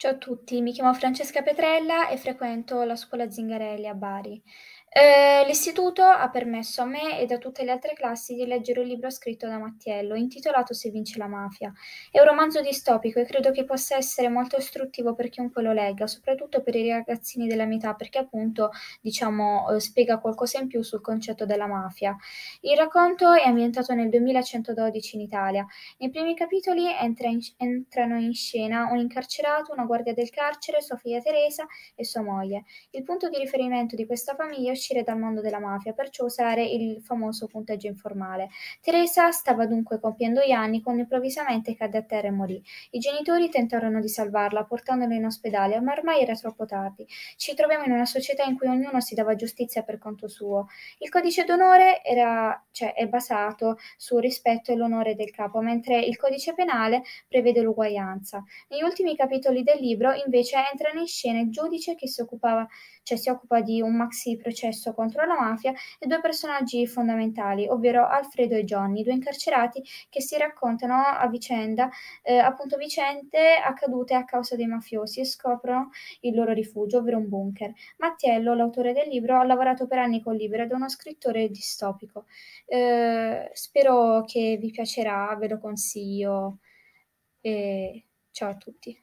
Ciao a tutti, mi chiamo Francesca Petrella e frequento la scuola Zingarelli a Bari. Eh, l'istituto ha permesso a me e a tutte le altre classi di leggere un libro scritto da Mattiello, intitolato Se vince la mafia. È un romanzo distopico e credo che possa essere molto istruttivo per chiunque lo legga, soprattutto per i ragazzini della mia età, perché appunto, diciamo, eh, spiega qualcosa in più sul concetto della mafia. Il racconto è ambientato nel 2112 in Italia. Nei primi capitoli entra in, entrano in scena un incarcerato, una guardia del carcere, sua figlia Teresa e sua moglie. Il punto di riferimento di questa famiglia uscire dal mondo della mafia, perciò usare il famoso punteggio informale. Teresa stava dunque compiendo gli anni quando improvvisamente cadde a terra e morì. I genitori tentarono di salvarla portandola in ospedale, ma ormai era troppo tardi. Ci troviamo in una società in cui ognuno si dava giustizia per conto suo. Il codice d'onore era, cioè, è basato sul rispetto e l'onore del capo, mentre il codice penale prevede l'uguaglianza. Negli ultimi capitoli del libro invece entrano in scena il giudice che si, occupava, cioè, si occupa di un maxi processo processo contro la mafia e due personaggi fondamentali, ovvero Alfredo e Johnny, due incarcerati che si raccontano a vicenda eh, appunto vicende accadute a causa dei mafiosi e scoprono il loro rifugio, ovvero un bunker. Mattiello, l'autore del libro, ha lavorato per anni con Libero ed è uno scrittore distopico. Eh, spero che vi piacerà, ve lo consiglio. E ciao a tutti.